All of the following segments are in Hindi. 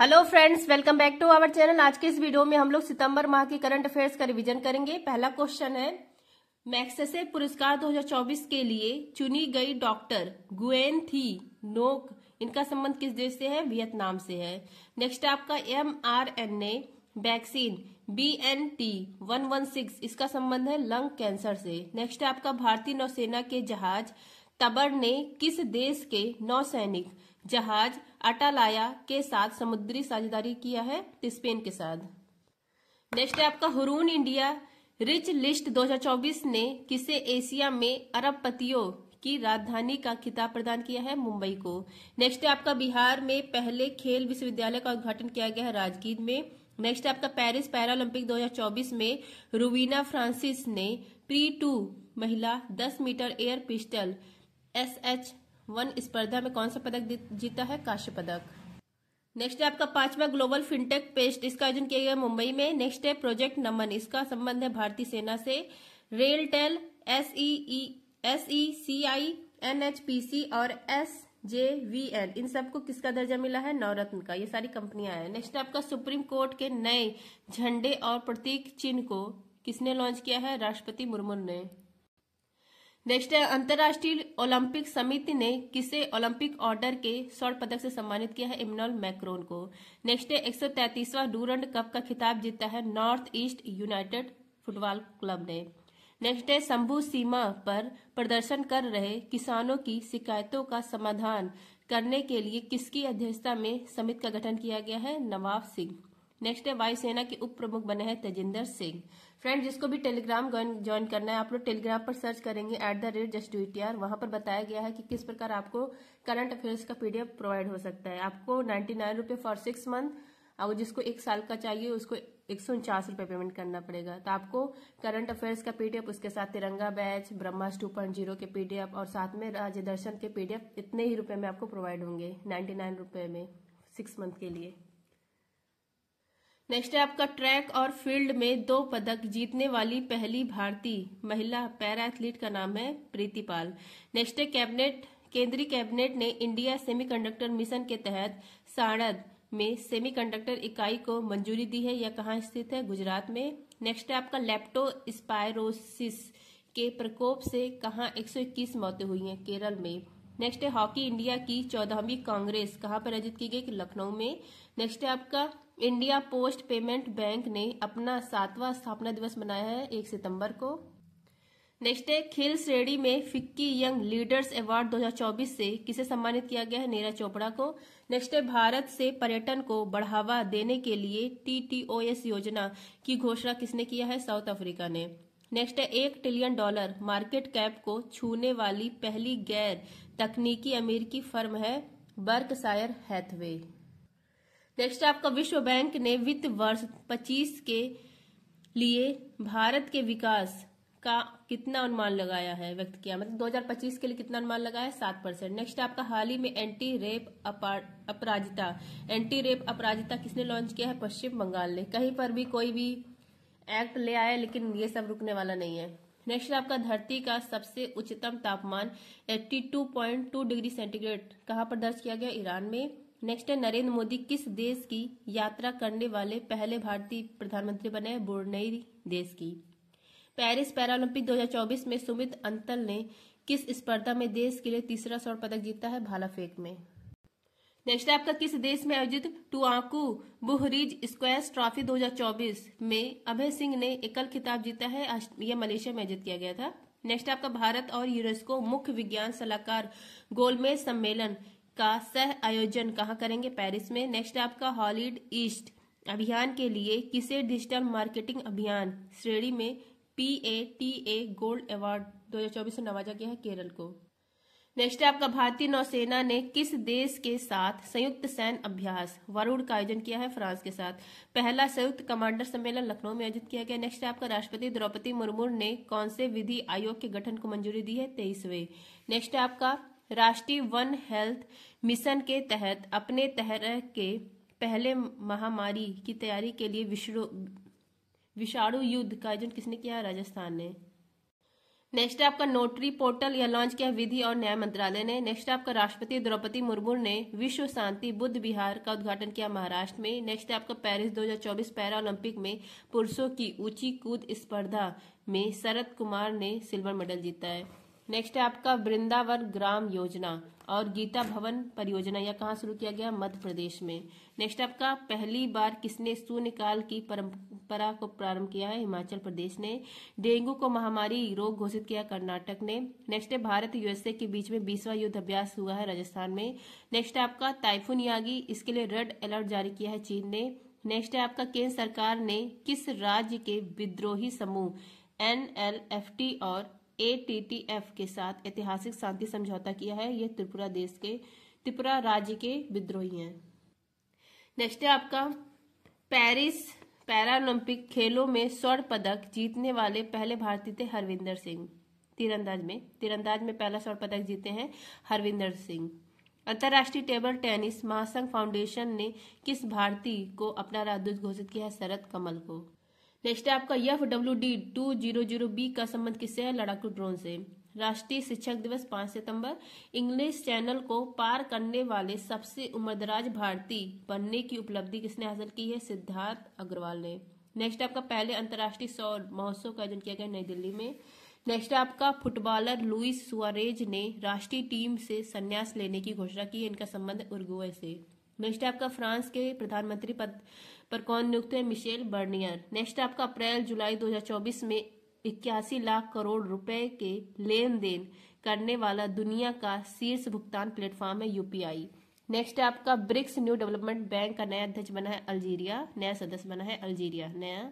hello friends welcome back to our channel आज के इस वीडियो में हम लोग सितंबर माह के करंट अफेयर्स का रिवीजन करेंगे पहला क्वेश्चन है मैक्सेसे पुरस्कार 2024 के लिए चुनी गई डॉक्टर गुएन थी नोक इनका संबंध किस देश से है वियतनाम से है नेक्स्ट आपका M R N A vaccine B N T one one six इसका संबंध है लंग कैंसर से नेक्स्ट आपका भारतीय नौसेना के जहाज तबर ने किस देश के नौसैनिक जहाज अटालाया के साथ समुद्री साझेदारी किया है स्पेन के साथ नेक्स्ट है आपका हुरून इंडिया रिच लिस्ट 2024 ने किसे एशिया में अरबपतियों की राजधानी का खिताब प्रदान किया है मुंबई को नेक्स्ट है आपका बिहार में पहले खेल विश्वविद्यालय का उद्घाटन किया गया है राजगीर में नेक्स्ट है आपका पेरिस पैरालंपिक 2024 में रूवीना फ्रांसिस ने प्री टू महिला 10 metre air pistol S one स्पर्धा में कौन सा पदक जीता है काश्य पदक नेक्स्ट है आपका पांचवा ग्लोबल फिनटेक पेस्ट इसका आयोजन किया गया मुंबई में नेक्स्ट है प्रोजेक्ट नमन इसका संबंध है भारतीय सेना से RailTel S SE C I N H P C और एस जे वी एल इन सबको किसका दर्जा मिला है नवरत्न का ये सारी कंपनियां हैं नेक्स्ट है आपका सुप्रीम कोर्ट के नए झंडे और प्रतीक चिन्ह को किसने लॉन्च किया है राष्ट्रपति मुर्मू ने नेक्स्ट है अंतर्राष्ट्रीय ओलंपिक समिति ने किसे ओलंपिक ऑर्डर के स्वर्ण पदक से सम्मानित किया है इमनोल मैक्रोन को नेक्स्ट है एक सौ तैतीसवा डूरंड कप का खिताब जीता है North East United football club ने नेक्स्ट है शंभू सीमा पर प्रदर्शन कर रहे किसानों की शिकायतों का समाधान करने के लिए किसकी अध्यक्षता में समिति का गठन किया गया है नवाब सिंह नेक्स्ट है वायुसेना के उप प्रमुख बने हैं तेजिंदर सिंह फ्रेंड जिसको भी टेलीग्राम ज्वाइन करना है आप लोग टेलीग्राम पर सर्च करेंगे at the rate just do T R वहां पर बताया गया है कि किस प्रकार आपको करंट अफेयर्स का पीडीएफ प्रोवाइड हो सकता है आपको नाइन्टी नाइन रुपये फॉर सिक्स मंथ और जिसको एक साल का चाहिए उसको एक सौ उनचास रुपये पेमेंट करना पड़ेगा तो आपको करंट अफेयर्स का पीडीएफ उसके साथ तिरंगा बैच ब्रह्मास टू पॉइंट जीरो के पीडीएफ और साथ में राज्य दर्शन के पीडीएफ इतने ही रुपये में आपको प्रोवाइड होंगे नाइन्टी नाइन रुपये में सिक्स मंथ के लिए नेक्स्ट है आपका ट्रैक और फील्ड में दो पदक जीतने वाली पहली भारतीय महिला पैरा एथलीट का नाम है प्रीति पाल नेक्स्ट है कैबिनेट केंद्रीय कैबिनेट ने इंडिया सेमीकंडक्टर मिशन के तहत साड़द में सेमीकंडक्टर इकाई को मंजूरी दी है यह कहाँ स्थित है गुजरात में नेक्स्ट है आपका लेप्टो स्पायरोसिस के प्रकोप से कहा 121 मौतें हुई हैं केरल में नेक्स्ट है हॉकी इंडिया की चौदहवीं कांग्रेस कहाँ पर आयोजित की गई लखनऊ में नेक्स्ट है आपका इंडिया पोस्ट पेमेंट बैंक ने अपना सातवां स्थापना दिवस मनाया है एक सितंबर को नेक्स्ट है खेल श्रेणी में फिक्की यंग लीडर्स अवार्ड 2024 से किसे सम्मानित किया गया है नीरज चोपड़ा को नेक्स्ट है भारत से पर्यटन को बढ़ावा देने के लिए टीटीओएस योजना की घोषणा किसने किया है साउथ अफ्रीका ने नेक्स्ट है एक ट्रिलियन डॉलर मार्केट कैप को छूने वाली पहली गैर तकनीकी अमेरिकी फर्म है बर्कसायर हैथवे नेक्स्ट आपका विश्व बैंक ने वित्त वर्ष 25 के लिए भारत के विकास का कितना अनुमान लगाया है व्यक्त किया मतलब 2025 के लिए कितना अनुमान लगाया है सात परसेंट नेक्स्ट आपका हाल ही में anti rape Aparajita anti rape Aparajita किसने लॉन्च किया है पश्चिम बंगाल ने कहीं पर भी कोई भी एक्ट ले आया लेकिन ये सब रुकने वाला नहीं है नेक्स्ट आपका धरती का सबसे उच्चतम तापमान 82.2 डिग्री सेंटीग्रेड कहाँ पर दर्ज किया गया ईरान में नेक्स्ट है नरेंद्र मोदी किस देश की यात्रा करने वाले पहले भारतीय प्रधानमंत्री बने ब्रुनेई देश की पेरिस पैरालंपिक 2024 में सुमित अंतल ने किस स्पर्धा में देश के लिए तीसरा स्वर्ण पदक जीता है भाला फेंक में नेक्स्ट है आपका किस देश में आयोजित टुआकू बुहरीज स्क्वेस ट्रॉफी 2024 में अभय सिंह ने एकल खिताब जीता है यह मलेशिया में आयोजित किया गया था नेक्स्ट आपका भारत और यूनेस्को मुख्य विज्ञान सलाहकार गोलमेज सम्मेलन का सह आयोजन कहाँ करेंगे पेरिस में नेक्स्ट आपका हॉलीड ईस्ट अभियान के लिए किसे डिजिटल मार्केटिंग अभियान श्रेणी में P A T A gold award 2024 से नवाजा गया है केरल को नेक्स्ट आपका भारतीय नौसेना ने किस देश के साथ संयुक्त सैन्य अभ्यास वरुण का आयोजन किया है फ्रांस के साथ पहला संयुक्त कमांडर सम्मेलन लखनऊ में आयोजित किया गया नेक्स्ट आपका राष्ट्रपति द्रौपदी मुर्मू ने कौन से विधि आयोग के गठन को मंजूरी दी है तेईसवे नेक्स्ट आपका राष्ट्रीय वन हेल्थ मिशन के तहत अपने तरह के पहले महामारी की तैयारी के लिए विषाणु युद्ध का आयोजन किसने किया राजस्थान ने नेक्स्ट आपका नोटरी पोर्टल या लॉन्च किया विधि और न्याय मंत्रालय ने नेक्स्ट आपका राष्ट्रपति द्रौपदी मुर्मू ने विश्व शांति बुद्ध विहार का उद्घाटन किया महाराष्ट्र में नेक्स्ट आपका पेरिस 2024 पैरा ओलंपिक में पुरुषों की ऊंची कूद स्पर्धा में शरद कुमार ने सिल्वर मेडल जीता है नेक्स्ट है आपका वृंदावन ग्राम योजना और गीता भवन परियोजना यह कहाँ शुरू किया गया मध्य प्रदेश में नेक्स्ट आपका पहली बार किसने शून्यकाल की परंपरा को प्रारंभ किया है हिमाचल प्रदेश ने डेंगू को महामारी रोग घोषित किया कर्नाटक ने नेक्स्ट है भारत यूएसए के बीच में बीसवा युद्ध अभ्यास हुआ है राजस्थान में नेक्स्ट है आपका टाइफून यागी इसके लिए रेड अलर्ट जारी किया है चीन ने नेक्स्ट है आपका केंद्र सरकार ने किस राज्य के विद्रोही समूह एन और एटीटीएफ के साथ ऐतिहासिक शांति समझौता किया है यह त्रिपुरा देश के त्रिपुरा राज्य के विद्रोही हैं नेक्स्ट है आपका पेरिस पैरालंपिक खेलों में स्वर्ण पदक जीतने वाले पहले भारतीय थे हरविंदर सिंह तीरंदाज में तीरंदाज में पहला स्वर्ण पदक जीते हैं हरविंदर सिंह अंतर्राष्ट्रीय टेबल टेनिस महासंघ फाउंडेशन ने किस भारती को अपना राजदूत घोषित किया है शरद कमल को नेक्स्ट है आपका F W D two zero zero B का संबंध किससे है लड़ाकू ड्रोन से राष्ट्रीय शिक्षक दिवस पांच सितंबर इंग्लिश चैनल को पार करने वाले सबसे उम्रदराज भारतीय बनने की उपलब्धि किसने हासिल की है सिद्धार्थ अग्रवाल ने नेक्स्ट आपका पहले अंतर्राष्ट्रीय सौर महोत्सव का आयोजन किया गया नई दिल्ली में नेक्स्ट आपका फुटबॉलर लुइस सुअरेज ने राष्ट्रीय टीम से संन्यास लेने की घोषणा की है इनका संबंध उर्गुए से नेक्स्ट आपका फ्रांस के प्रधानमंत्री पद पर कौन नियुक्त है मिशेल बर्नियर नेक्स्ट आपका अप्रैल जुलाई 2024 में इक्यासी लाख करोड़ रुपए के लेन देन करने वाला दुनिया का शीर्ष भुगतान प्लेटफॉर्म है यूपीआई नेक्स्ट है आपका ब्रिक्स न्यू डेवलपमेंट बैंक का नया अध्यक्ष बना है अल्जीरिया नया सदस्य बना है अल्जीरिया नया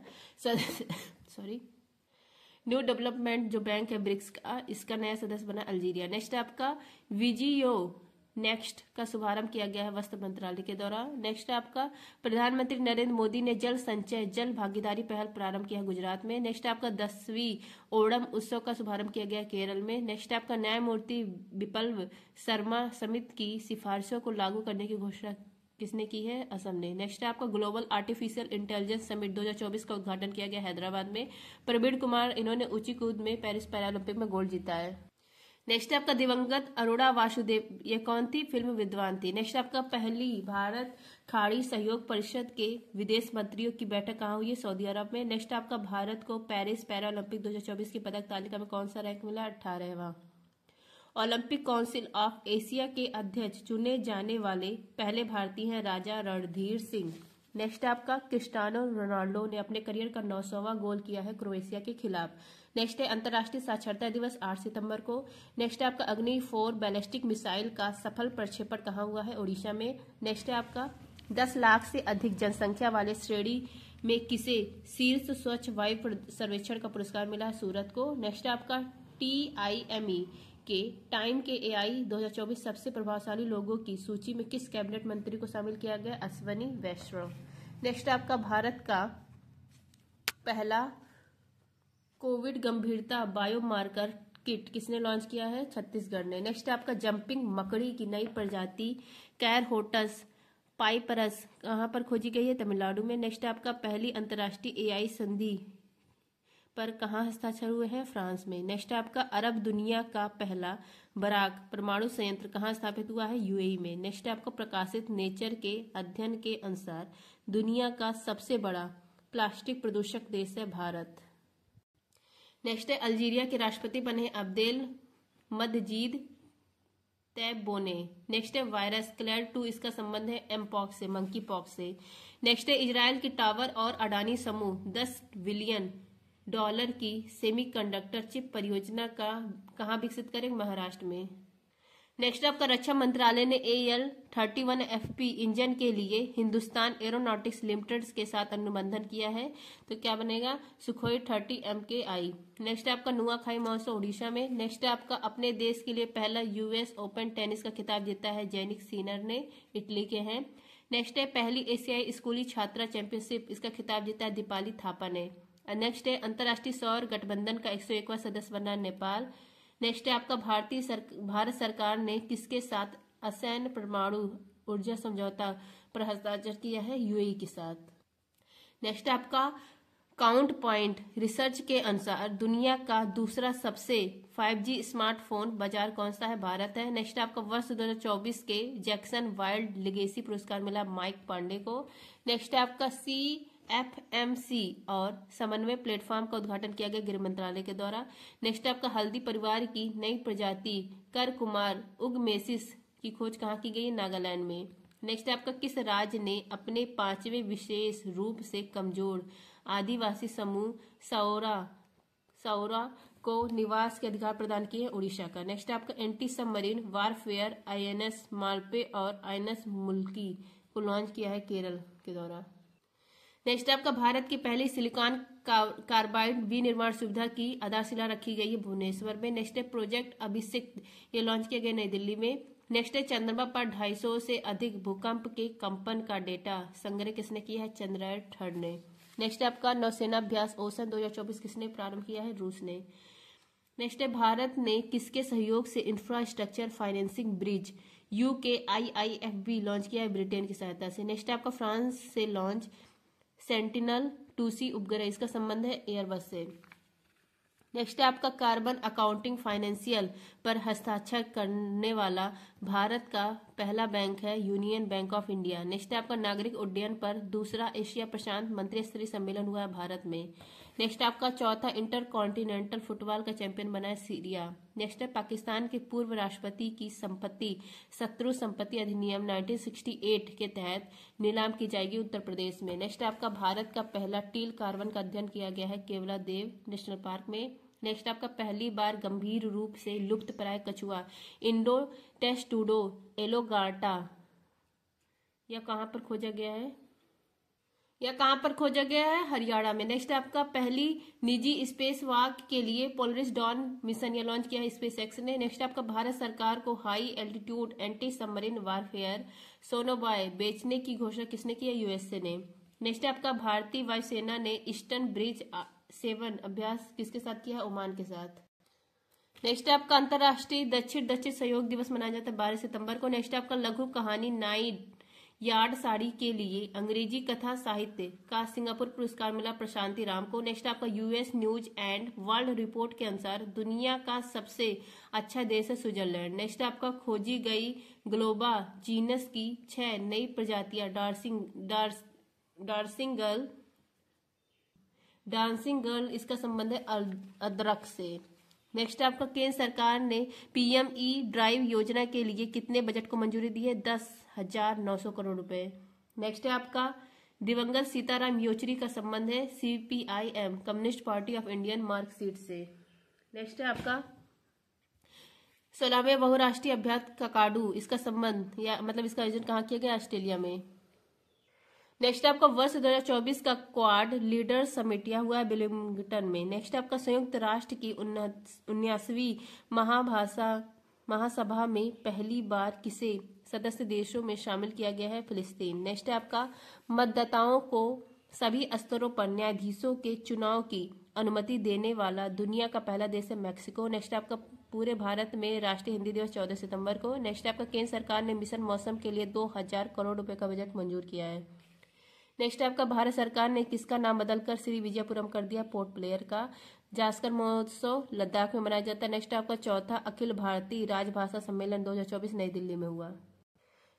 सॉरी न्यू डेवलपमेंट जो बैंक है ब्रिक्स का इसका नया सदस्य बना अल्जीरिया नेक्स्ट आपका विजियो नेक्स्ट का शुभारंभ किया गया है वस्त्र मंत्रालय के द्वारा नेक्स्ट आपका प्रधानमंत्री नरेंद्र मोदी ने जल संचय जल भागीदारी पहल प्रारंभ किया गुजरात में नेक्स्ट आपका दसवीं ओणम उत्सव का शुभारंभ किया गया केरल में नेक्स्ट आपका न्यायमूर्ति विपल्व शर्मा समिति की सिफारिशों को लागू करने की घोषणा किसने की है असम ने नेक्स्ट है आपका ग्लोबल आर्टिफिशियल इंटेलिजेंस समिट 2024 का उद्घाटन किया गया हैदराबाद में प्रवीण कुमार इन्होंने ऊंची कूद में पेरिस पैरालंपिक में गोल्ड जीता है नेक्स्ट आपका दिवंगत अरोड़ा वासुदेव ये कौन थी फिल्म विद्वान थी नेक्स्ट आपका पहली भारत खाड़ी सहयोग परिषद के विदेश मंत्रियों की बैठक कहाँ हुई है सऊदी अरब में नेक्स्ट आपका भारत को पेरिस पैरा ओलंपिक 2024 की पदक तालिका में कौन सा रैंक मिला अठारहवा ओलंपिक काउंसिल ऑफ एशिया के अध्यक्ष चुने जाने वाले पहले भारतीय हैं राजा रणधीर सिंह नेक्स्ट आपका क्रिस्टानो रोनाल्डो ने अपने करियर का नौ गोल किया है क्रोएशिया के खिलाफ नेक्स्ट है अंतर्राष्ट्रीय साक्षरता दिवस 8 सितंबर को नेक्स्ट है आपका अग्नि फोर बैलिस्टिक मिसाइल का सफल प्रक्षेपण कहा हुआ है ओडिशा में नेक्स्ट है आपका 10 लाख से अधिक जनसंख्या वाले श्रेणी में किसे शीर्ष स्वच्छ वायु सर्वेक्षण का पुरस्कार मिला है सूरत को नेक्स्ट है आपका टी आई एम ई के टाइम के ए आई सबसे प्रभावशाली लोगों की सूची में किस कैबिनेट मंत्री को शामिल किया गया अश्वनी वैष्णव नेक्स्ट आपका भारत का पहला कोविड गंभीरता बायोमार्कर किट किसने लॉन्च किया है छत्तीसगढ़ ने नेक्स्ट आपका जंपिंग मकड़ी की नई प्रजाति कैरहोटस पाइपरस कहाँ पर खोजी गई है तमिलनाडु में नेक्स्ट आपका पहली अंतर्राष्ट्रीय एआई संधि पर कहाँ हस्ताक्षर हुए हैं फ्रांस में नेक्स्ट आपका अरब दुनिया का पहला बराक परमाणु संयंत्र कहाँ स्थापित हुआ है यूएई e में नेक्स्ट आपका प्रकाशित नेचर के अध्ययन के अनुसार दुनिया का सबसे बड़ा प्लास्टिक प्रदूषक देश है भारत नेक्स्ट है अल्जीरिया के राष्ट्रपति बने अब्देल मदजीद तैबोने नेक्स्ट है वायरस क्लैर टू इसका संबंध है एमपॉक्स से मंकी पॉक्स से नेक्स्ट है इसराइल की टावर और अडानी समूह दस बिलियन डॉलर की सेमीकंडक्टर चिप परियोजना का कहाँ विकसित करें महाराष्ट्र में नेक्स्ट आपका रक्षा मंत्रालय ने A L thirty one F P engine के लिए हिंदुस्तान एरोनॉटिक्स लिमिटेड के साथ अनुबंधन किया है तो क्या बनेगा सुखोई थर्टी एम के आई नेक्स्ट आपका नुआखाई महोत्सव उड़ीसा में नेक्स्ट आपका अपने देश के लिए पहला यूएस ओपन टेनिस का खिताब जीता है जैनिक सीनर ने इटली के हैं नेक्स्ट है पहली एशियाई स्कूली छात्रा चैंपियनशिप इसका खिताब जीता है दीपाली थापा ने नेक्स्ट है अंतर्राष्ट्रीय सौर गठबंधन का एक सदस्य बना नेपाल नेक्स्ट है आपका भारतीय सर, भारत सरकार ने किसके साथ असैन परमाणु ऊर्जा समझौता पर हस्ताक्षर किया है यूएई के साथ नेक्स्ट आपका काउंट पॉइंट रिसर्च के अनुसार दुनिया का दूसरा सबसे 5G स्मार्टफोन बाजार कौन सा है भारत है नेक्स्ट आपका वर्ष 2024 के जैक्सन वाइल्ड लिगेसी पुरस्कार मिला माइक पांडे को नेक्स्ट आपका सी एफएमसी और समन्वय प्लेटफॉर्म का उद्घाटन किया गया गृह मंत्रालय के द्वारा नेक्स्ट आपका हल्दी परिवार की नई प्रजाति कर कुमार उगमेसिस की खोज कहाँ की गई नागालैंड में नेक्स्ट आपका किस राज्य ने अपने पांचवें विशेष रूप से कमजोर आदिवासी समूह सौरा सौरा को निवास के अधिकार प्रदान किए हैं उड़ीसा का नेक्स्ट आपका anti submarine warfare INS Malpe और आईएनएस मुल्की को लॉन्च किया है केरल के द्वारा नेक्स्ट आपका भारत की पहली सिलिकॉन कार्बाइड विनिर्माण सुविधा की आधारशिला रखी गई है भुवनेश्वर में नेक्स्ट है प्रोजेक्ट अभिषेक ये लॉन्च किया गया नई दिल्ली में नेक्स्ट है चंद्रमा पर 250 से अधिक भूकंप के कंपन का डेटा संग्रह किसने किया है चंद्रायन थर्ड ने नेक्स्ट आपका नौसेना अभ्यास ओसन 2024 किसने प्रारंभ किया है रूस ने नेक्स्ट है भारत ने किसके सहयोग से infrastructure financing bridge U K I I F B launch किया है ब्रिटेन की सहायता से नेक्स्ट है आपका फ्रांस से लॉन्च सेंटिनल टू सी उपग्रह इसका संबंध है एयरबस से नेक्स्ट है आपका कार्बन अकाउंटिंग फाइनेंशियल पर हस्ताक्षर करने वाला भारत का पहला बैंक है Union Bank of India next है आपका नागरिक उड्डयन पर दूसरा एशिया प्रशांत मंत्री स्तरीय सम्मेलन हुआ है भारत में नेक्स्ट आपका चौथा इंटर कॉन्टिनेंटल फुटबॉल का चैंपियन बना है सीरिया नेक्स्ट है पाकिस्तान के पूर्व राष्ट्रपति की संपत्ति शत्रु संपत्ति अधिनियम 1968 के तहत नीलाम की जाएगी उत्तर प्रदेश में नेक्स्ट आपका भारत का पहला टील कार्बन का अध्ययन किया गया है केवला देव नेशनल पार्क में नेक्स्ट आपका पहली बार गंभीर रूप से लुप्त प्राय कछुआ इंडो टेस्टूडो एलोगार्टा यह कहाँ पर खोजा गया है यह कहां पर खोजा गया है हरियाणा में नेक्स्ट आपका पहली निजी स्पेस वॉक के लिए पोलरिस डॉन मिशन या लॉन्च किया है स्पेस एक्स ने नेक्स्ट आपका भारत सरकार को high altitude anti submarine warfare sonobuoy बेचने की घोषणा किसने की है यूएसए ने नेक्स्ट आपका भारतीय वायुसेना ने ईस्टर्न ब्रिज सेवन अभ्यास किसके साथ किया है ओमान के साथ नेक्स्ट आपका अंतर्राष्ट्रीय दक्षिण दक्षिण सहयोग दिवस मनाया जाता है बारह सितंबर को नेक्स्ट आपका लघु कहानी नाइट यार्ड साड़ी के लिए अंग्रेजी कथा साहित्य का सिंगापुर पुरस्कार मिला प्रशांति राम को नेक्स्ट आपका US News and World Report के अनुसार दुनिया का सबसे अच्छा देश है स्विट्जरलैंड नेक्स्ट आपका खोजी गई ग्लोबा जीनस की छह नई प्रजातियां dancing dancing girl dancing girl इसका संबंध है अदरक से नेक्स्ट आपका केंद्र सरकार ने पीएमई ड्राइव योजना के लिए कितने बजट को मंजूरी दी है दस हजार नौ सौ करोड़ रुपए नेक्स्ट है आपका दिवंगत सीताराम योचरी का संबंध है CPIM Communist Party of Indian Marxist से नेक्स्ट है आपका सोलहवें बहुराष्ट्रीय अभ्यास का काडू इसका संबंध या मतलब इसका आयोजन कहाँ किया गया ऑस्ट्रेलिया में नेक्स्ट आपका वर्ष 2024 का क्वाड लीडर समिट यह हुआ है बिलिंगटन में नेक्स्ट आपका संयुक्त राष्ट्र की उन्यासवीं महाभाषा महासभा में पहली बार किसे सदस्य देशों में शामिल किया गया है फिलिस्तीन नेक्स्ट है आपका मतदाताओं को सभी स्तरों पर न्यायाधीशों के चुनाव की अनुमति देने वाला दुनिया का पहला देश है मैक्सिको नेक्स्ट आपका पूरे भारत में राष्ट्रीय हिंदी दिवस 14 सितंबर को नेक्स्ट आपका केंद्र सरकार ने मिशन मौसम के लिए 2000 करोड़ रुपए का बजट मंजूर किया है नेक्स्ट आपका भारत सरकार ने किसका नाम बदलकर श्री विजयपुरम कर दिया पोर्ट प्लेयर का जास्कर महोत्सव लद्दाख में मनाया जाता है नेक्स्ट आपका चौथा अखिल भारतीय राजभाषा सम्मेलन 2024 नई दिल्ली में हुआ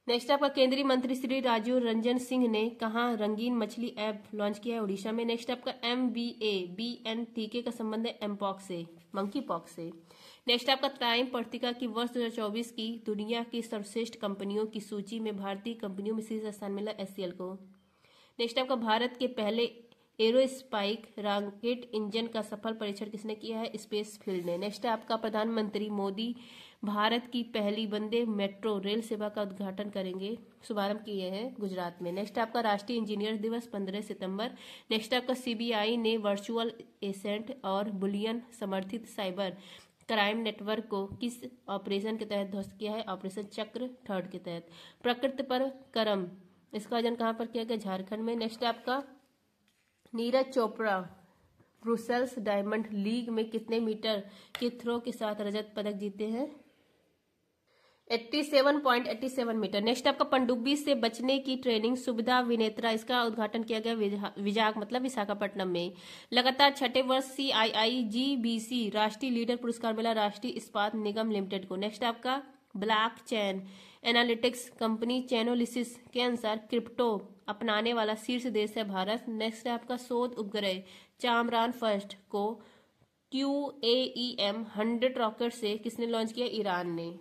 नेक्स्ट आपका केंद्रीय मंत्री श्री राजीव रंजन सिंह ने कहा रंगीन मछली ऐप लॉन्च किया है उड़ीसा में नेक्स्ट आपका M B A B N टीके का संबंध है एमपॉक्स से मंकी पॉक्स से नेक्स्ट आपका टाइम पत्रिका की वर्ष 2024 की दुनिया की सर्वश्रेष्ठ कंपनियों की सूची में भारतीय कंपनियों में शीर्ष स्थान मिला एस को नेक्स्ट आपका भारत के पहले एरो स्पाइक रॉकेट इंजन का सफल परीक्षण किसने किया है स्पेस फील्ड ने नेक्स्ट आपका प्रधानमंत्री मोदी भारत की पहली वंदे मेट्रो रेल सेवा का उद्घाटन करेंगे शुभारंभ किए हैं गुजरात में नेक्स्ट आपका राष्ट्रीय इंजीनियर दिवस 15 सितंबर नेक्स्ट आपका सीबीआई ने वर्चुअल एसेंट और बुलियन समर्थित साइबर क्राइम नेटवर्क को किस ऑपरेशन के तहत ध्वस्त किया है ऑपरेशन चक्र थर्ड के तहत प्रकृति पर कर्म इसका आयोजन कहाँ पर किया गया झारखंड में नेक्स्ट आपका Neeraj Chopra Brussels Diamond League में कितने मीटर के थ्रो के साथ रजत पदक जीते हैं 87.87 मीटर नेक्स्ट आपका पंडुब्बी से बचने की ट्रेनिंग सुविधा विनेत्रा इसका उद्घाटन किया गया विजाक मतलब विशाखापट्टनम में लगातार छठे वर्ष सी आई आई जी बी सी राष्ट्रीय लीडर पुरस्कार मिला राष्ट्रीय इस्पात निगम लिमिटेड को नेक्स्ट आपका blockchain analytics company Chainalysis के अनुसार क्रिप्टो अपनाने वाला शीर्ष देश है भारत नेक्स्ट है आपका शोध उपग्रह चामरान फर्स्ट को Q A E M hundred rocket से किसने लॉन्च किया ईरान ने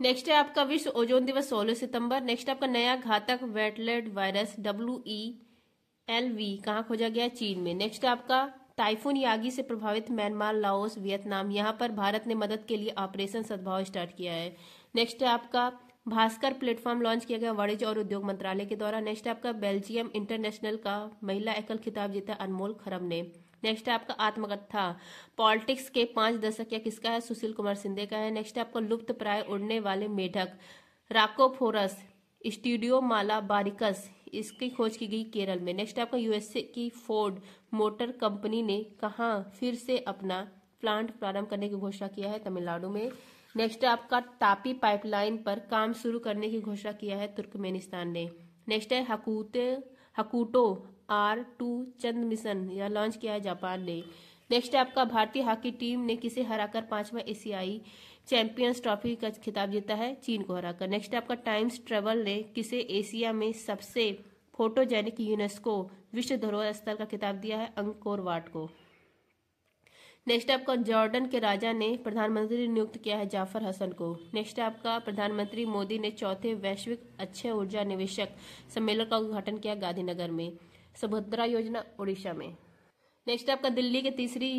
नेक्स्ट है आपका विश्व ओजोन दिवस 16 सितंबर नेक्स्ट आपका नया घातक wetland virus W E L V कहाँ खोजा गया चीन में नेक्स्ट आपका टाइफून यागी से प्रभावित म्यांमार लाओस वियतनाम यहाँ पर भारत ने मदद के लिए ऑपरेशन सद्भाव स्टार्ट किया है नेक्स्ट है आपका भास्कर प्लेटफॉर्म लॉन्च किया गया वाणिज्य और उद्योग मंत्रालय के द्वारा नेक्स्ट आपका बेल्जियम इंटरनेशनल का महिला एकल खिताब जीता अनमोल खरम ने नेक्स्ट है आपका आत्मकथा पॉलिटिक्स के पांच दशक या किसका है सुशील कुमार सिंधे का है नेक्स्ट है आपका लुप्त प्राय उड़ने वाले मेढक राकोफोरस स्टूडियो माला बारिकस इसकी खोज की गई केरल में नेक्स्ट आपका यूएसए की फोर्ड मोटर कंपनी ने कहा फिर से अपना प्लांट प्रारंभ करने की घोषणा किया है तमिलनाडु में नेक्स्ट आपका तापी पाइपलाइन पर काम शुरू करने की घोषणा किया है तुर्कमेनिस्तान ने नेक्स्ट है हकूते हकूटो आर टू चंद मिशन यह लॉन्च किया है जापान ने नेक्स्ट है आपका भारतीय हॉकी टीम ने किसे हराकर पांचवा एशियाई चैंपियंस ट्रॉफी का खिताब जीता है चीन को हराकर नेक्स्ट है आपका टाइम्स ट्रेवल ने किसे एशिया में सबसे फोटोजेनिक यूनेस्को विश्व धरोहर स्थल का खिताब दिया है अंकोर वाट को नेक्स्ट आपका जॉर्डन के राजा ने प्रधानमंत्री नियुक्त किया है जाफर हसन को नेक्स्ट आपका प्रधानमंत्री मोदी ने चौथे वैश्विक अच्छे ऊर्जा निवेशक सम्मेलन का उद्घाटन किया गांधीनगर में सुभद्रा योजना उड़ीसा में नेक्स्ट आपका दिल्ली के तीसरी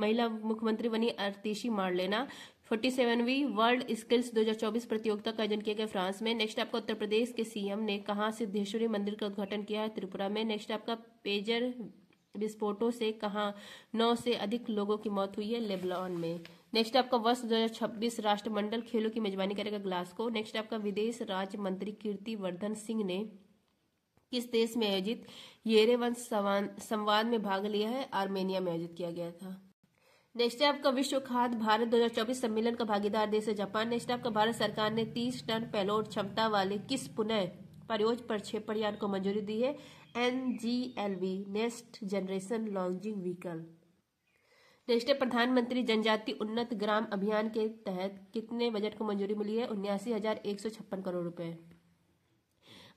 महिला मुख्यमंत्री बनी मार लेना फोर्टी सेवनवी वर्ल्ड स्किल्स 2024 प्रतियोगिता का आयोजन किया गया फ्रांस में नेक्स्ट आपका उत्तर प्रदेश के सीएम ने कहा सिद्धेश्वरी मंदिर का उद्घाटन किया है त्रिपुरा में नेक्स्ट आपका पेजर विस्फोटों से कहा नौ से अधिक लोगों की मौत हुई है लेबलॉन में नेक्स्ट आपका वर्ष 2026 राष्ट्रमंडल खेलों की मेजबानी करेगा ग्लास्को नेक्स्ट आपका विदेश राज्य मंत्री कीर्ति वर्धन सिंह ने किस देश में आयोजित वंश संवाद में भाग लिया है आर्मेनिया में आयोजित किया गया था नेक्स्ट है आपका विश्व खाद्य भारत 2024 सम्मेलन का भागीदार देश है जापान नेक्स्ट आपका भारत सरकार ने 30 टन पेलोड क्षमता वाले किस पुनः परियोज प्रक्षेपण यान को मंजूरी दी है NGLV next generation launching vehicle next प्रधानमंत्री जनजाति उन्नत ग्राम अभियान के तहत कितने बजट को मंजूरी मिली है उन्यासी हजार एक सौ छप्पन करोड़ रुपए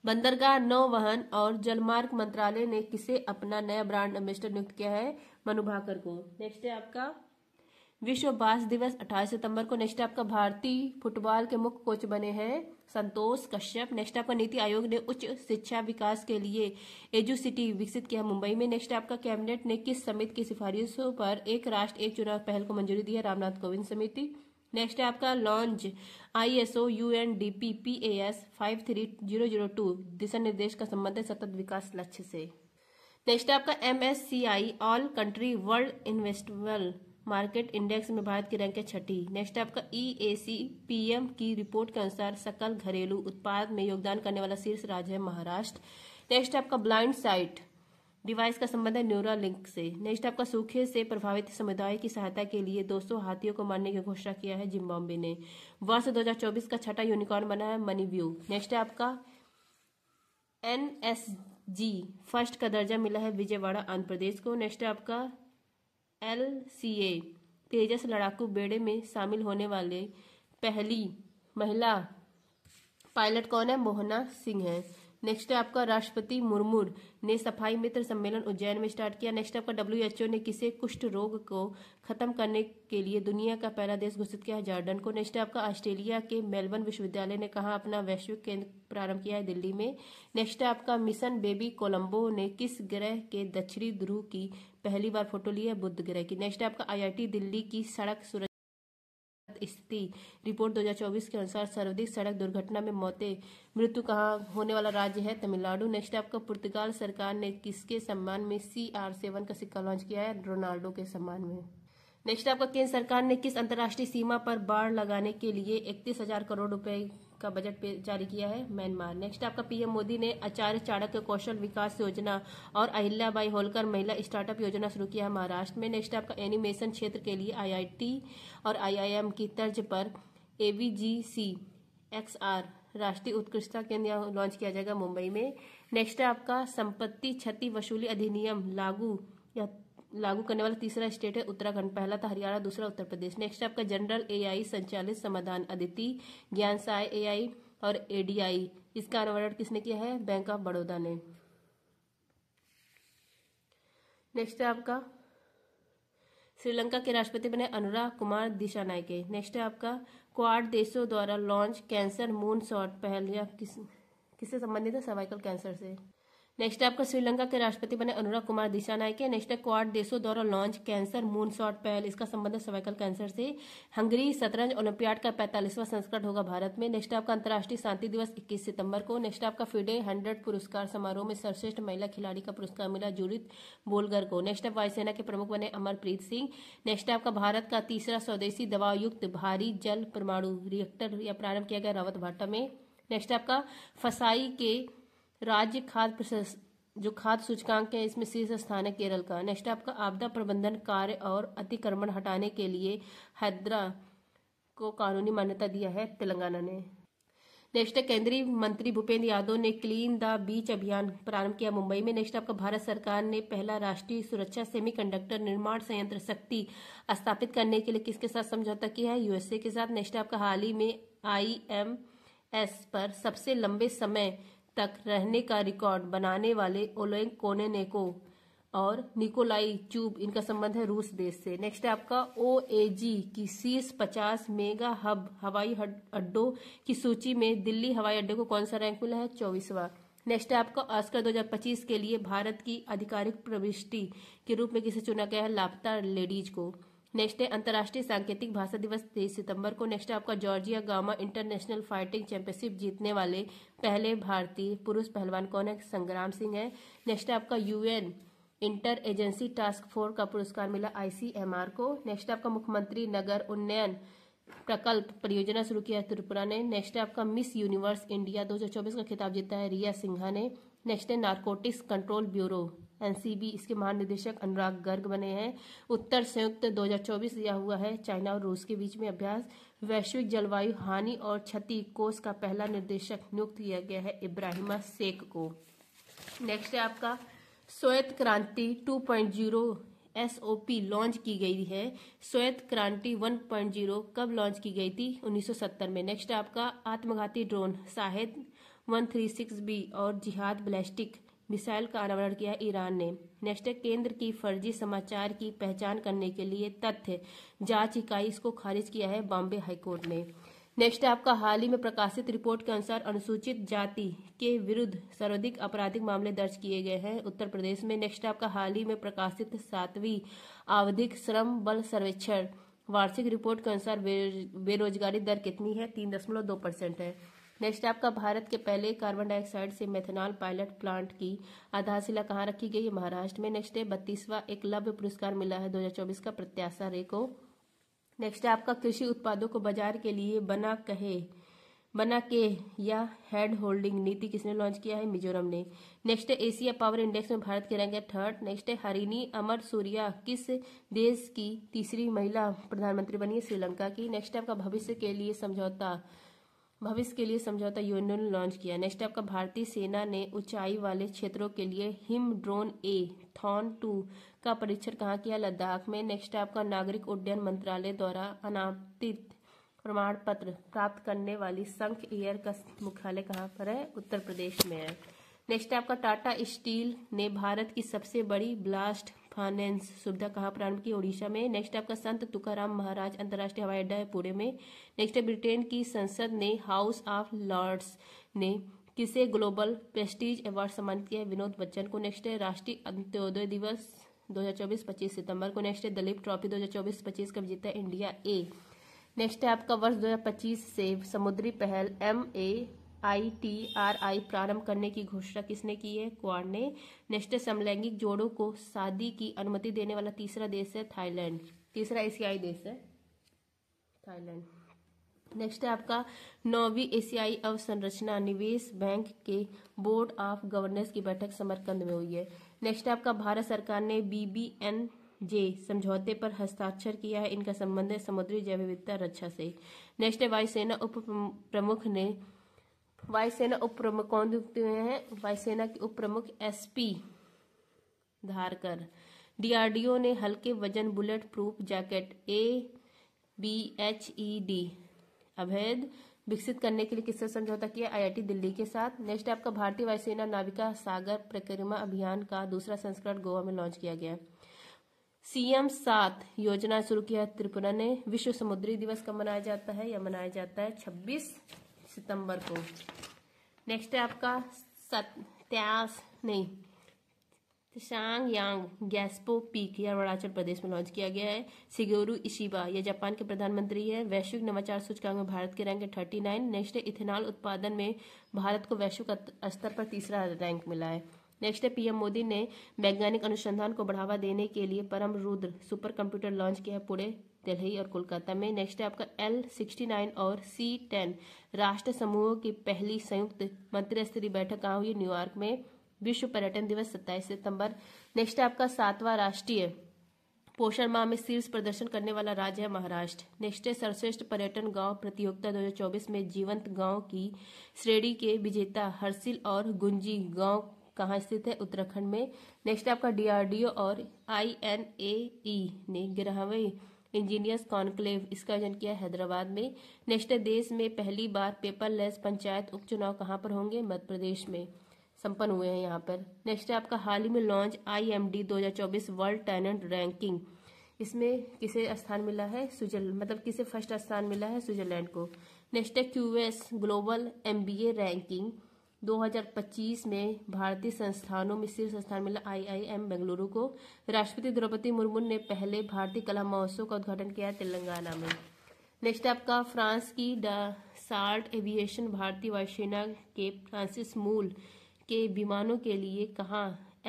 बंदरगाह नौवहन और जलमार्ग मंत्रालय ने किसे अपना नया ब्रांड एम्बेसडर नियुक्त किया है मनुभाकर को नेक्स्ट है आपका विश्व बास दिवस 28 सितंबर को नेक्स्ट आपका भारतीय फुटबॉल के मुख्य कोच बने हैं संतोष कश्यप नेक्स्ट आपका नीति आयोग ने उच्च शिक्षा विकास के लिए एजु सिटी विकसित किया मुंबई में नेक्स्ट आपका कैबिनेट ने किस समिति की सिफारिशों पर एक राष्ट्र एक चुनाव पहल को मंजूरी दी है रामनाथ कोविंद समिति नेक्स्ट है आपका launch I S O U N D P P A S five three zero zero two दिशा निर्देश का संबंध है सतत विकास लक्ष्य से नेक्स्ट है आपका M S C I all country world investable market index में भारत की रैंक है छठी नेक्स्ट है आपका E A C P M की रिपोर्ट के अनुसार सकल घरेलू उत्पाद में योगदान करने वाला शीर्ष राज्य है महाराष्ट्र नेक्स्ट है आपका ब्लाइंड साइट डिवाइस का संबंध है न्यूरा लिंक से नेक्स्ट आपका सूखे से प्रभावित समुदाय की सहायता के लिए 200 हाथियों को मारने की घोषणा किया है जिम्बाब्वे ने वर्ष 2024 का छठा यूनिकॉर्न बना है व्यू नेक्स्ट है आपका एन एस जी फर्स्ट का दर्जा मिला है विजयवाड़ा आंध्र प्रदेश को नेक्स्ट है आपका एल सी ए तेजस लड़ाकू बेड़े में शामिल होने वाले पहली महिला पायलट कौन है मोहना सिंह है नेक्स्ट है आपका राष्ट्रपति मुर्मू ने सफाई मित्र सम्मेलन उज्जैन में स्टार्ट किया नेक्स्ट आपका डब्ल्यूएचओ ने किसे कुष्ठ रोग को खत्म करने के लिए दुनिया का पहला देश घोषित किया जॉर्डन को नेक्स्ट आपका ऑस्ट्रेलिया के मेलबर्न विश्वविद्यालय ने कहा अपना वैश्विक केंद्र प्रारंभ किया है दिल्ली में नेक्स्ट आपका मिशन बेबी कोलंबो ने किस ग्रह के दक्षिणी ध्रुव की पहली बार फोटो ली है बुद्ध ग्रह की नेक्स्ट आपका आई दिल्ली की सड़क सुरक्षा स्थिति रिपोर्ट 2024 के अनुसार सर्वाधिक सड़क दुर्घटना में मौतें मृत्यु कहाँ होने वाला राज्य है तमिलनाडु नेक्स्ट आपका पुर्तगाल सरकार ने किसके सम्मान में सी आर सेवन का सिक्का लॉन्च किया है रोनाल्डो के सम्मान में नेक्स्ट आपका केंद्र सरकार ने किस अंतर्राष्ट्रीय सीमा पर बाढ़ लगाने के लिए इकतीस हजार करोड़ रुपए का बजट जारी किया है म्यांमार नेक्स्ट आपका पीएम मोदी ने आचार्य चाणक्य कौशल विकास योजना और अहिल्याबाई होलकर महिला स्टार्टअप योजना शुरू किया है महाराष्ट्र में नेक्स्ट आपका एनिमेशन क्षेत्र के लिए आईआईटी और आईआईएम की तर्ज पर एवीजीसी एक्सआर राष्ट्रीय उत्कृष्टता केंद्र लॉन्च किया जाएगा मुंबई में नेक्स्ट आपका संपत्ति क्षति वसूली अधिनियम लागू या लागू करने वाला तीसरा स्टेट है उत्तराखंड पहला था हरियाणा दूसरा उत्तर प्रदेश नेक्स्ट आपका जनरल एआई संचालित समाधान अदिति ज्ञान साय एआई और एडीआई इसका अनावरण किसने किया है बैंक ऑफ बड़ौदा ने नेक्स्ट है आपका श्रीलंका के राष्ट्रपति बने अनुराग कुमार दिशा नायके नेक्स्ट है आपका क्वाड देशों द्वारा लॉन्च कैंसर मून शॉट पहल या किस किससे संबंधित है सर्वाइकल कैंसर से नेक्स्ट है आपका श्रीलंका के राष्ट्रपति बने अनुराग कुमार दिशानायके नेक्स्ट है क्वाड देशों द्वारा लॉन्च कैंसर मून शॉट पहल इसका संबंध है सर्वाइकल कैंसर से हंगरी शतरंज ओलंपियाड का पैंतालीसवां संस्करण होगा भारत में नेक्स्ट आपका अंतर्राष्ट्रीय शांति दिवस इक्कीस सितंबर को नेक्स्ट आपका फीडे हंड्रेड पुरस्कार समारोह में सर्वश्रेष्ठ महिला खिलाड़ी का पुरस्कार मिला जूरित बोलगर को नेक्स्ट आप वायुसेना के प्रमुख बने अमरप्रीत सिंह नेक्स्ट आपका भारत का तीसरा स्वदेशी दवायुक्त भारी जल परमाणु रिएक्टर या प्रारंभ किया गया रावत भाटा में नेक्स्ट आपका फसाई के राज्य खाद्य जो खाद्य सूचकांक है इसमें शीर्ष स्थान है केरल का नेक्स्ट आपका आपदा प्रबंधन कार्य और अतिक्रमण हटाने के लिए हैदरा को कानूनी मान्यता दिया है तेलंगाना ने नेक्स्ट है केंद्रीय मंत्री भूपेंद्र यादव ने क्लीन द बीच अभियान प्रारंभ किया मुंबई में नेक्स्ट आपका भारत सरकार ने पहला राष्ट्रीय सुरक्षा सेमीकंडक्टर निर्माण संयंत्र शक्ति स्थापित करने के लिए किसके साथ समझौता किया है यूएसए के साथ नेक्स्ट आपका हाल ही में आई एम एस पर सबसे लंबे समय तक रहने का रिकॉर्ड बनाने वाले ओलेंग कोनेको और निकोलाई चूब इनका संबंध है रूस देश से नेक्स्ट है आपका ओ की शीर्ष पचास मेगा हब हवाई अड्डों की सूची में दिल्ली हवाई अड्डे को कौन सा रैंक मिला है चौबीसवा नेक्स्ट है आपका ऑस्कर 2025 के लिए भारत की आधिकारिक प्रविष्टि के रूप में किसे चुना गया है लापता लेडीज को नेक्स्ट है अंतर्राष्ट्रीय सांकेतिक भाषा दिवस तेईस सितंबर को नेक्स्ट है आपका Georgia Gama international fighting championship जीतने वाले पहले भारतीय पुरुष पहलवान कौन है संग्राम सिंह है नेक्स्ट है आपका UN interagency task force का पुरस्कार मिला आईसीएमआर को नेक्स्ट आपका मुख्यमंत्री नगर उन्नयन प्रकल्प परियोजना शुरू किया त्रिपुरा ने नेक्स्ट है आपका मिस यूनिवर्स इंडिया 2024 का खिताब जीता है रिया सिन्हा ने नेक्स्ट है नारकोटिक्स कंट्रोल ब्यूरो एनसीबी इसके महानिदेशक अनुराग गर्ग बने हैं उत्तर संयुक्त 2024 दिया हुआ है चाइना और रूस के बीच में अभ्यास वैश्विक जलवायु हानि और क्षति कोष का पहला निर्देशक नियुक्त किया गया है इब्राहिमा शेख को नेक्स्ट है आपका श्वेत क्रांति 2.0 पॉइंट लॉन्च की गई है श्वेत क्रांति 1.0 कब लॉन्च की गई थी 1970 में नेक्स्ट आपका आत्मघाती ड्रोन साहेद 136 बी और जिहाद ब्लैस्टिक मिसाइल का अनावरण किया ईरान ने नेशनल केंद्र की फर्जी समाचार की पहचान करने के लिए तथ्य जांच इकाई इसको खारिज किया है बॉम्बे हाईकोर्ट ने नेक्स्ट आपका हाल ही में प्रकाशित रिपोर्ट के अनुसार अनुसूचित जाति के विरुद्ध सर्वाधिक आपराधिक मामले दर्ज किए गए हैं उत्तर प्रदेश में नेक्स्ट आपका हाल ही में प्रकाशित सातवीं आवधिक श्रम बल सर्वेक्षण वार्षिक रिपोर्ट के अनुसार बेरोजगारी दर कितनी है तीन दशमलव दो परसेंट है नेक्स्ट आपका भारत के पहले कार्बन डाइऑक्साइड से मेथेनॉल पायलट प्लांट की आधारशिला कहाँ रखी गई है महाराष्ट्र में नेक्स्ट है बत्तीसवा एक लव्य पुरस्कार मिला है 2024 का प्रत्याशा रे को नेक्स्ट है आपका कृषि उत्पादों को बाजार के लिए बना कहे बना के या हेड होल्डिंग नीति किसने लॉन्च किया है मिजोरम ने नेक्स्ट है एशिया पावर इंडेक्स में भारत के रैंक है थर्ड नेक्स्ट है हरिनी अमर सूर्या किस देश की तीसरी महिला प्रधानमंत्री बनी है श्रीलंका की नेक्स्ट है आपका भविष्य के लिए समझौता भविष्य के लिए समझौता यूनियन ने लॉन्च किया नेक्स्ट आपका भारतीय सेना ने ऊंचाई वाले क्षेत्रों के लिए Him droneathon two का परीक्षण कहाँ किया लद्दाख में नेक्स्ट आपका नागरिक उड्डयन मंत्रालय द्वारा अनापित प्रमाण पत्र प्राप्त करने वाली संख एयर का मुख्यालय कहाँ पर है उत्तर प्रदेश में है नेक्स्ट आपका टाटा स्टील ने भारत की सबसे बड़ी ब्लास्ट फाइनेंस सुविधा कहाँ प्रारंभ की ओडिशा में नेक्स्ट आपका संत तुकाराम महाराज अंतर्राष्ट्रीय हवाई अड्डा है पुणे में नेक्स्ट है ब्रिटेन की संसद ने हाउस ऑफ लॉर्ड्स ने किसे ग्लोबल प्रेस्टीज अवार्ड सम्मानित किया विनोद बच्चन को नेक्स्ट है राष्ट्रीय अंत्योदय दिवस 2024 25 सितंबर को नेक्स्ट है दलीप ट्रॉफी 2024 25 का विजेता इंडिया ए नेक्स्ट है आपका वर्ष 2025 से समुद्री पहल एम ए आईटीआरआई प्रारंभ करने की घोषणा किसने की है क्वार ने नेक्स्ट समलैंगिक जोड़ों को शादी की अनुमति देने वाला तीसरा देश है थाईलैंड तीसरा एशियाई देश है थाईलैंड नेक्स्ट है आपका नौवीं एशियाई अवसंरचना निवेश बैंक के बोर्ड ऑफ गवर्नर्स की बैठक समरकंद में हुई है नेक्स्ट है आपका भारत सरकार ने बीबीएन जे समझौते पर हस्ताक्षर किया है इनका संबंध है समुद्री जैव विविधता रक्षा से नेक्स्ट है वायुसेना उप प्रमुख ने वायुसेना उप प्रमुख कौन नियुक्त हुए हैं वायुसेना के उप प्रमुख एसपी धारकर डीआरडीओ ने हल्के वजन bulletproof jacket A B H E D Abhed विकसित करने के लिए किससे समझौता किया आईआईटी दिल्ली के साथ नेक्स्ट आपका भारतीय वायुसेना नाविका सागर प्रक्रमा अभियान का दूसरा संस्करण गोवा में लॉन्च किया गया सीएम सात योजना शुरू किया त्रिपुरा ने विश्व समुद्री दिवस कब मनाया जाता है या मनाया जाता है छब्बीस सितंबर को नेक्स्ट है आपका सत्यास नहीं सांग यांग गैस्पो पीक यह अरुणाचल प्रदेश में लॉन्च किया गया है सिगोरू इशिबा यह जापान के प्रधानमंत्री है वैश्विक नवाचार सूचकांक में भारत के रैंक है थर्टी नाइन नेक्स्ट है इथेनॉल उत्पादन में भारत को वैश्विक स्तर पर तीसरा रैंक मिला है नेक्स्ट है पीएम मोदी ने वैज्ञानिक अनुसंधान को बढ़ावा देने के लिए परम रुद्र सुपर कंप्यूटर लॉन्च किया है पुणे दिल्ली और कोलकाता में नेक्स्ट है आपका एल सिक्सटी नाइन और सी टेन राष्ट्र समूहों की पहली संयुक्त मंत्री स्तरीय बैठक कहाँ हुई न्यूयॉर्क में विश्व पर्यटन दिवस सत्ताईस सितंबर नेक्स्ट है आपका सातवां राष्ट्रीय पोषण माह में शीर्ष प्रदर्शन करने वाला राज्य है महाराष्ट्र नेक्स्ट है सर्वश्रेष्ठ पर्यटन गांव प्रतियोगिता 2024 में जीवंत गांव की श्रेणी के विजेता हर्सिल और गुंजी गांव कहाँ स्थित है उत्तराखंड में नेक्स्ट है आपका डीआरडीओ और आईएनएई e ने ग्यारहवें इंजीनियर्स कॉन्क्लेव इसका आयोजन किया हैदराबाद में नेक्स्ट देश में पहली बार पेपरलेस पंचायत उपचुनाव कहाँ पर होंगे मध्य प्रदेश में संपन्न हुए हैं यहाँ पर नेक्स्ट है आपका हाल ही में launch IMD 2024 world talent ranking इसमें किसे स्थान मिला है स्विट्जरलैंड मतलब किसे फर्स्ट स्थान मिला है स्विट्जरलैंड को नेक्स्ट है क्यूएस ग्लोबल एमबीए रैंकिंग 2025 में भारतीय संस्थानों में शीर्ष स्थान मिला आईआईएम बेंगलुरु को राष्ट्रपति द्रौपदी मुर्मू ने पहले भारतीय कला महोत्सव का उद्घाटन किया तेलंगाना में नेक्स्ट आपका फ्रांस की द साल्ट एविएशन भारतीय वायुसेना के फ्रांसिस मूल के विमानों के लिए कहा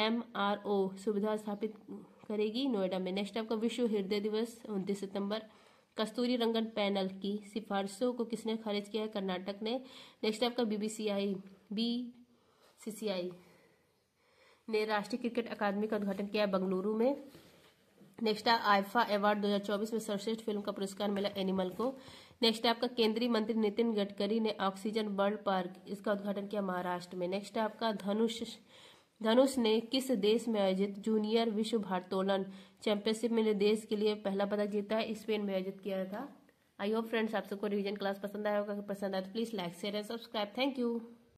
एम आर ओ सुविधा स्थापित करेगी नोएडा में नेक्स्ट आपका विश्व हृदय दिवस उनतीस सितंबर कस्तूरी रंगन पैनल की सिफारिशों को किसने खारिज किया है कर्नाटक ने नेक्स्ट आपका बीबीसीआई बी सीसीआई ने राष्ट्रीय क्रिकेट अकादमी का उद्घाटन किया बंगलुरु में नेक्स्ट है आइफा अवार्ड 2024 में सर्वश्रेष्ठ फिल्म का पुरस्कार मिला एनिमल को नेक्स्ट है आपका केंद्रीय मंत्री नितिन गडकरी ने ऑक्सीजन वर्ल्ड पार्क इसका उद्घाटन किया महाराष्ट्र में नेक्स्ट है आपका धनुष धनुष ने किस देश में आयोजित जूनियर विश्व भारतोलन चैंपियनशिप में देश के लिए पहला पदक जीता है स्पेन में आयोजित किया था आई होप फ्रेंड्स आप सबको रिविजन क्लास पसंद आया होगा पसंद आया तो please like share and subscribe thank you